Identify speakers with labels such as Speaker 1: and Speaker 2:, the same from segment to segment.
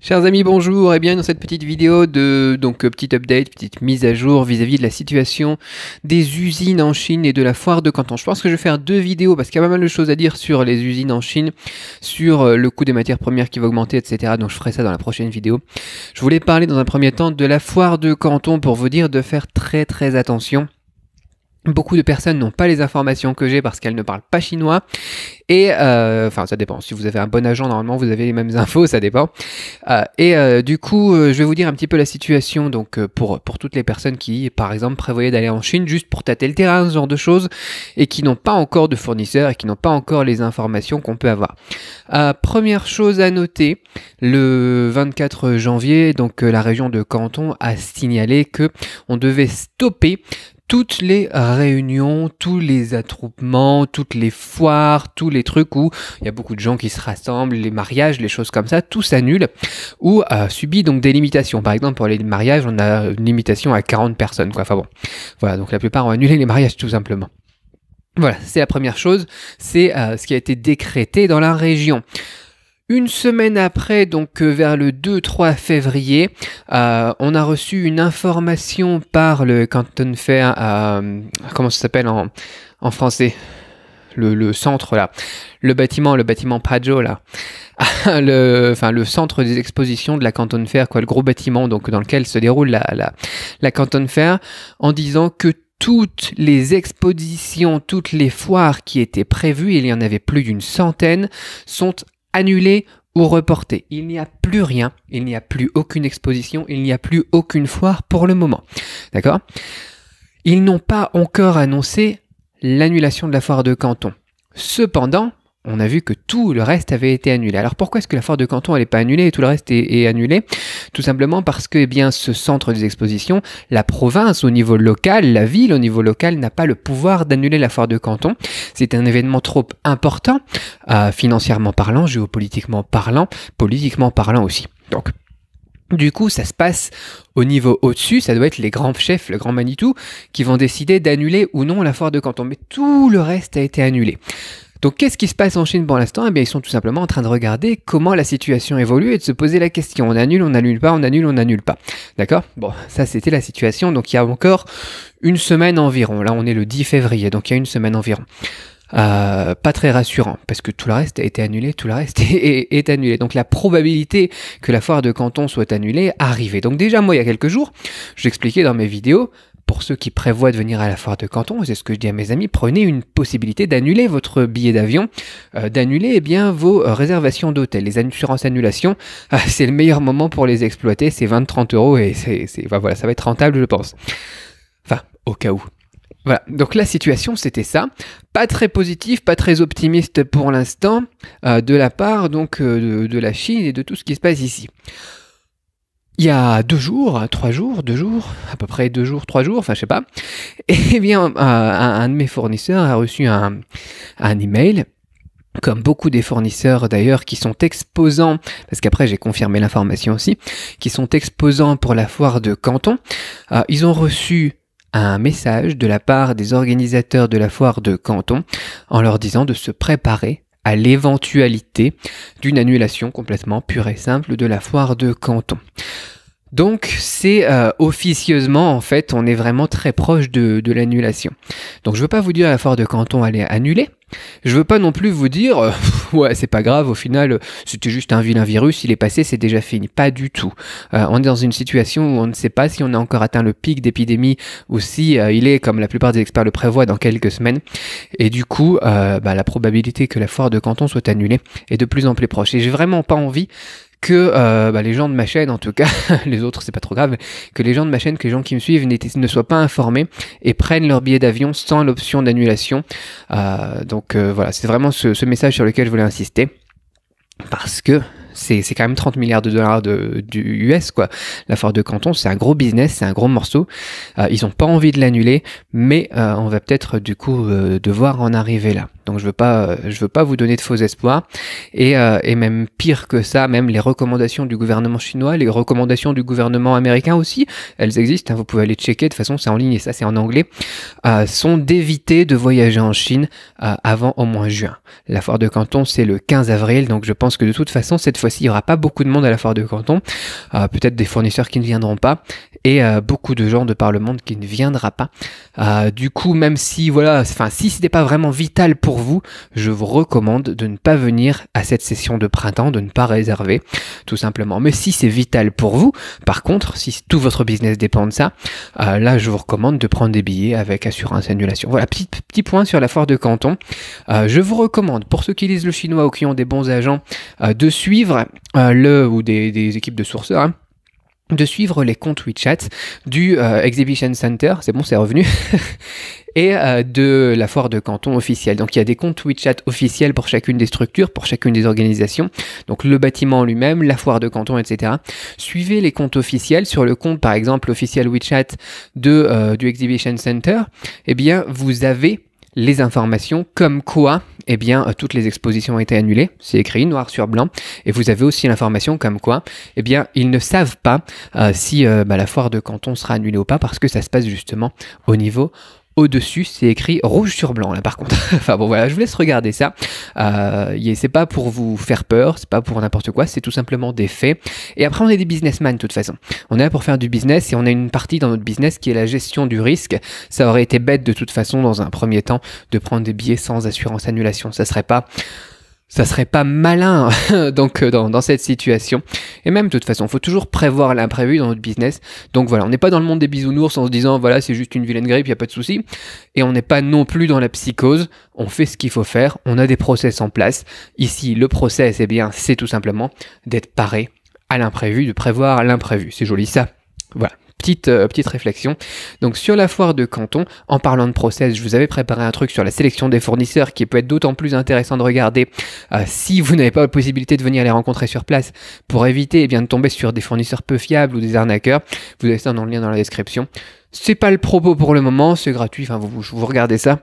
Speaker 1: Chers amis, bonjour et bien dans cette petite vidéo de donc euh, petite update, petite mise à jour vis-à-vis -vis de la situation des usines en Chine et de la foire de Canton. Je pense que je vais faire deux vidéos parce qu'il y a pas mal de choses à dire sur les usines en Chine, sur euh, le coût des matières premières qui va augmenter, etc. Donc je ferai ça dans la prochaine vidéo. Je voulais parler dans un premier temps de la foire de Canton pour vous dire de faire très très attention Beaucoup de personnes n'ont pas les informations que j'ai parce qu'elles ne parlent pas chinois. Et euh, enfin, ça dépend. Si vous avez un bon agent, normalement, vous avez les mêmes infos, ça dépend. Euh, et euh, du coup, je vais vous dire un petit peu la situation. Donc, pour pour toutes les personnes qui, par exemple, prévoyaient d'aller en Chine juste pour tâter le terrain, ce genre de choses, et qui n'ont pas encore de fournisseurs et qui n'ont pas encore les informations qu'on peut avoir. première chose à noter, le 24 janvier, donc la région de Canton a signalé que on devait stopper toutes les réunions, tous les attroupements, toutes les foires, tous les trucs où il y a beaucoup de gens qui se rassemblent, les mariages, les choses comme ça, tout s'annule ou euh, subit donc des limitations. Par exemple, pour les mariages, on a une limitation à 40 personnes, quoi. Enfin bon, voilà, donc la plupart ont annulé les mariages tout simplement. Voilà, c'est la première chose, c'est euh, ce qui a été décrété dans la région. Une semaine après, donc euh, vers le 2-3 février, euh, on a reçu une information par le canton Fair, euh, comment ça s'appelle en, en français le, centre là, le bâtiment, le bâtiment Pajo là, le, enfin le centre des expositions de la Canton Fair, quoi, le gros bâtiment donc dans lequel se déroule la, la, la Canton Fair, en disant que toutes les expositions, toutes les foires qui étaient prévues, il y en avait plus d'une centaine, sont annulé ou reporté. Il n'y a plus rien, il n'y a plus aucune exposition, il n'y a plus aucune foire pour le moment. D'accord Ils n'ont pas encore annoncé l'annulation de la foire de Canton. Cependant, on a vu que tout le reste avait été annulé. Alors pourquoi est-ce que la foire de Canton n'est pas annulée et tout le reste est, annulé Tout simplement parce que eh bien, ce centre des expositions, la province au niveau local, la ville au niveau local n'a pas le pouvoir d'annuler la foire de Canton. C'est un événement trop important, euh, financièrement parlant, géopolitiquement parlant, politiquement parlant aussi. Donc du coup, ça se passe au niveau au-dessus, ça doit être les grands chefs, le grand Manitou, qui vont décider d'annuler ou non la foire de Canton. Mais tout le reste a été annulé. Donc qu'est-ce qui se passe en Chine pour l'instant Eh bien ils sont tout simplement en train de regarder comment la situation évolue et de se poser la question. On annule, on annule pas, on annule, on annule pas. D'accord Bon, ça c'était la situation. Donc il y a encore une semaine environ. Là on est le 10 février, donc il y a une semaine environ. Euh, pas très rassurant parce que tout le reste a été annulé, tout le reste est, annulé. Donc la probabilité que la foire de Canton soit annulée arrivait. Donc déjà moi il y a quelques jours, j'expliquais dans mes vidéos pour ceux qui prévoient de venir à la foire de Canton, c'est ce que je dis à mes amis, prenez une possibilité d'annuler votre billet d'avion, euh, d'annuler eh bien vos euh, réservations d'hôtel, les assurances annulation, ah, c'est le meilleur moment pour les exploiter, c'est 20-30 euros et c'est, voilà, ça va être rentable je pense. Enfin, au cas où. Voilà, donc la situation c'était ça. Pas très positif, pas très optimiste pour l'instant euh, de la part donc de la Chine et de tout ce qui se passe ici il y a deux jours, trois jours, deux jours, à peu près deux jours, trois jours, enfin je sais pas, eh bien euh, un de mes fournisseurs a reçu un, un email comme beaucoup des fournisseurs d'ailleurs qui sont exposants, parce qu'après j'ai confirmé l'information aussi, qui sont exposants pour la foire de Canton, euh, ils ont reçu un message de la part des organisateurs de la foire de Canton en leur disant de se préparer à l'éventualité d'une annulation complètement pure et simple de la foire de Canton. Donc c'est euh, officieusement en fait on est vraiment très proche de, l'annulation. Donc je veux pas vous dire la foire de Canton allait annuler. Je veux pas non plus vous dire euh, ouais c'est pas grave au final euh, c'était juste un vilain virus il est passé c'est déjà fini pas du tout. on est dans une situation où on ne sait pas si on a encore atteint le pic d'épidémie ou si il est comme la plupart des experts le prévoient dans quelques semaines et du coup bah, la probabilité que la foire de Canton soit annulée est de plus en plus proche et j'ai vraiment pas envie que euh, bah, les gens de ma chaîne, en tout cas, les autres c'est pas trop grave, que les gens de ma chaîne, que les gens qui me suivent ne soient pas informés et prennent leur billet d'avion sans l'option d'annulation. Euh, donc euh, voilà, c'est vraiment ce, message sur lequel je voulais insister parce que c'est quand même 30 milliards de dollars de, du US, quoi. La force de Canton, c'est un gros business, c'est un gros morceau. ils n'ont pas envie de l'annuler, mais on va peut-être du coup devoir en arriver là. Donc je veux pas, je veux pas vous donner de faux espoirs. Euh, et, même pire que ça, même les recommandations du gouvernement chinois, les recommandations du gouvernement américain aussi, elles existent. Hein, vous pouvez aller checker. De toute façon, c'est en ligne et ça, c'est en anglais. Euh, sont d'éviter de voyager en Chine euh, avant au moins juin. La foire de Canton, c'est le 15 avril, donc je pense que de toute façon, cette fois-ci, il y aura pas beaucoup de monde à la foire de Canton. Peut-être des fournisseurs qui ne viendront pas et euh, beaucoup de gens de par le monde qui ne viendra pas. Euh, du coup, même si voilà, enfin si ce n'est pas vraiment vital pour vous, je vous recommande de ne pas venir à cette session de printemps, de ne pas réserver, tout simplement. Mais si c'est vital pour vous, par contre, si tout votre business dépend de ça, euh, là je vous recommande de prendre des billets avec assurance annulation. Voilà, petit, petit point sur la foire de Canton. Euh, je vous recommande, pour ceux qui lisent le chinois ou qui ont des bons agents, euh, de suivre le ou des, des équipes de sourceurs. Hein, de suivre les comptes WeChat du euh, Exhibition Center, c'est bon, c'est revenu, et euh, de la foire de Canton officielle. Donc il y a des comptes WeChat officiels pour chacune des structures, pour chacune des organisations, donc le bâtiment lui-même, la foire de Canton, etc. Suivez les comptes officiels sur le compte, par exemple, officiel WeChat de, euh, du Exhibition Center, eh bien, vous avez les informations comme quoi eh bien, euh, toutes les expositions ont été annulées. C'est écrit noir sur blanc. Et vous avez aussi l'information comme quoi eh bien, ils ne savent pas euh, si euh, bah, la foire de canton sera annulée ou pas parce que ça se passe justement au niveau au-dessus, c'est écrit rouge sur blanc là par contre. enfin bon voilà, je vous laisse regarder ça. Euh, c'est pas pour vous faire peur, c'est pas pour n'importe quoi, c'est tout simplement des faits. Et après on est des businessmen de toute façon. On est là pour faire du business et on a une partie dans notre business qui est la gestion du risque. Ça aurait été bête de toute façon dans un premier temps de prendre des billets sans assurance annulation, ça serait pas ça serait pas malin donc euh, dans, cette situation. Et même de toute façon, faut toujours prévoir l'imprévu dans notre business. Donc voilà, on n'est pas dans le monde des bisounours en se disant voilà c'est juste une vilaine grippe, il y a pas de souci. Et on n'est pas non plus dans la psychose. On fait ce qu'il faut faire. On a des process en place. Ici, le process, eh bien, c'est tout simplement d'être paré à l'imprévu, de prévoir l'imprévu. C'est joli ça. Voilà. Petite, euh, petite réflexion. Donc sur la foire de Canton, en parlant de process, je vous avais préparé un truc sur la sélection des fournisseurs qui peut être d'autant plus intéressant de regarder euh, si vous n'avez pas la possibilité de venir les rencontrer sur place pour éviter eh bien, de tomber sur des fournisseurs peu fiables ou des arnaqueurs. Vous avez ça dans le lien dans la description. C'est pas le propos pour le moment, c'est gratuit, enfin vous, vous regardez ça.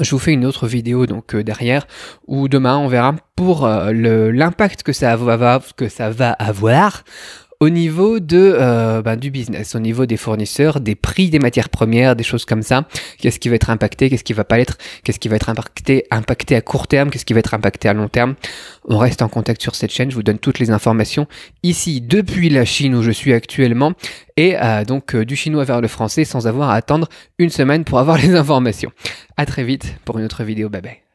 Speaker 1: Je vous fais une autre vidéo donc euh, derrière ou demain on verra pour l'impact que ça va, que ça va avoir au niveau de, ben, du business, au niveau des fournisseurs, des prix des matières premières, des choses comme ça. Qu'est-ce qui va être impacté, qu'est-ce qui va pas l'être, qu'est-ce qui va être impacté, impacté à court terme, qu'est-ce qui va être impacté à long terme. On reste en contact sur cette chaîne, je vous donne toutes les informations ici depuis la Chine où je suis actuellement et euh, donc euh, du chinois vers le français sans avoir à attendre une semaine pour avoir les informations. À très vite pour une autre vidéo, bye bye.